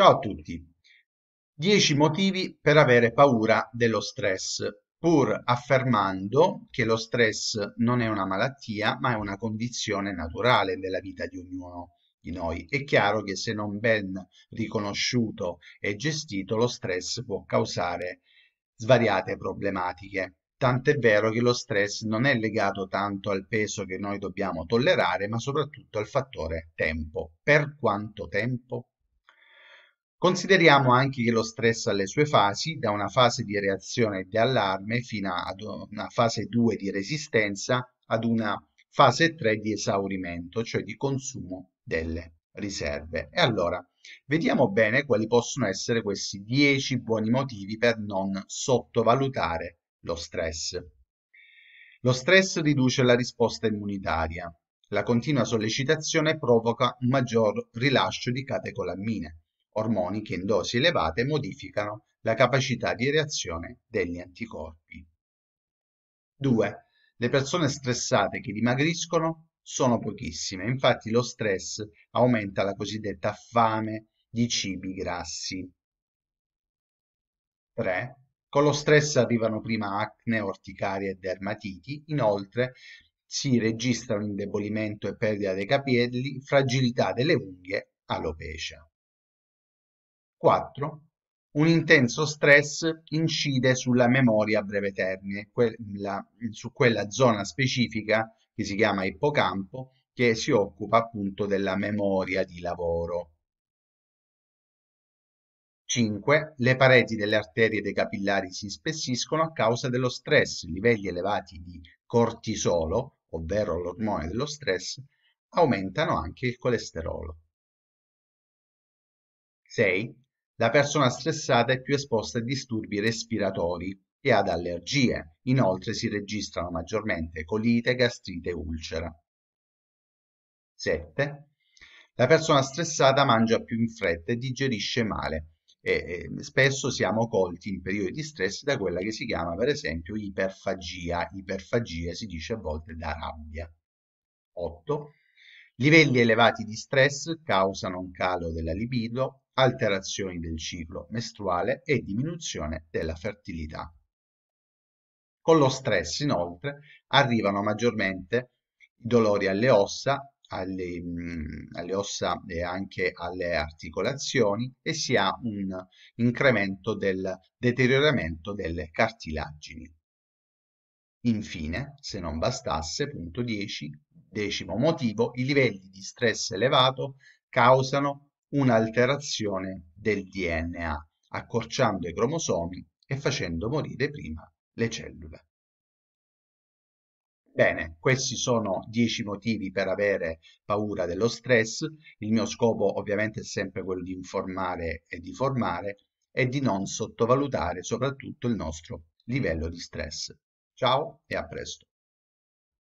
Ciao a tutti! 10 motivi per avere paura dello stress, pur affermando che lo stress non è una malattia, ma è una condizione naturale della vita di ognuno di noi. È chiaro che se non ben riconosciuto e gestito, lo stress può causare svariate problematiche. Tant'è vero che lo stress non è legato tanto al peso che noi dobbiamo tollerare, ma soprattutto al fattore tempo. Per quanto tempo? Consideriamo anche che lo stress ha le sue fasi, da una fase di reazione e di allarme fino ad una fase 2 di resistenza ad una fase 3 di esaurimento, cioè di consumo delle riserve. E allora, vediamo bene quali possono essere questi 10 buoni motivi per non sottovalutare lo stress. Lo stress riduce la risposta immunitaria. La continua sollecitazione provoca un maggior rilascio di catecolammine ormoni che in dosi elevate modificano la capacità di reazione degli anticorpi. 2. Le persone stressate che dimagriscono sono pochissime, infatti lo stress aumenta la cosiddetta fame di cibi grassi. 3. Con lo stress arrivano prima acne, orticaria e dermatiti, inoltre si registra un indebolimento e perdita dei capelli, fragilità delle unghie, alopecia. 4. Un intenso stress incide sulla memoria a breve termine, quella, su quella zona specifica che si chiama ippocampo, che si occupa appunto della memoria di lavoro. 5. Le pareti delle arterie e dei capillari si spessiscono a causa dello stress, livelli elevati di cortisolo, ovvero l'ormone dello stress, aumentano anche il colesterolo. 6. La persona stressata è più esposta a disturbi respiratori e ad allergie. Inoltre si registrano maggiormente colite, gastrite e ulcera. 7. La persona stressata mangia più in fretta e digerisce male e, e spesso siamo colti in periodi di stress da quella che si chiama per esempio iperfagia. Iperfagia si dice a volte da rabbia. 8. Livelli elevati di stress causano un calo della libido, alterazioni del ciclo mestruale e diminuzione della fertilità. Con lo stress, inoltre, arrivano maggiormente i dolori alle ossa, alle, mm, alle ossa e anche alle articolazioni e si ha un incremento del deterioramento delle cartilagini. Infine, se non bastasse, punto 10, decimo motivo, i livelli di stress elevato causano un'alterazione del DNA, accorciando i cromosomi e facendo morire prima le cellule. Bene, questi sono 10 motivi per avere paura dello stress. Il mio scopo ovviamente è sempre quello di informare e di formare e di non sottovalutare soprattutto il nostro livello di stress. Ciao e a presto.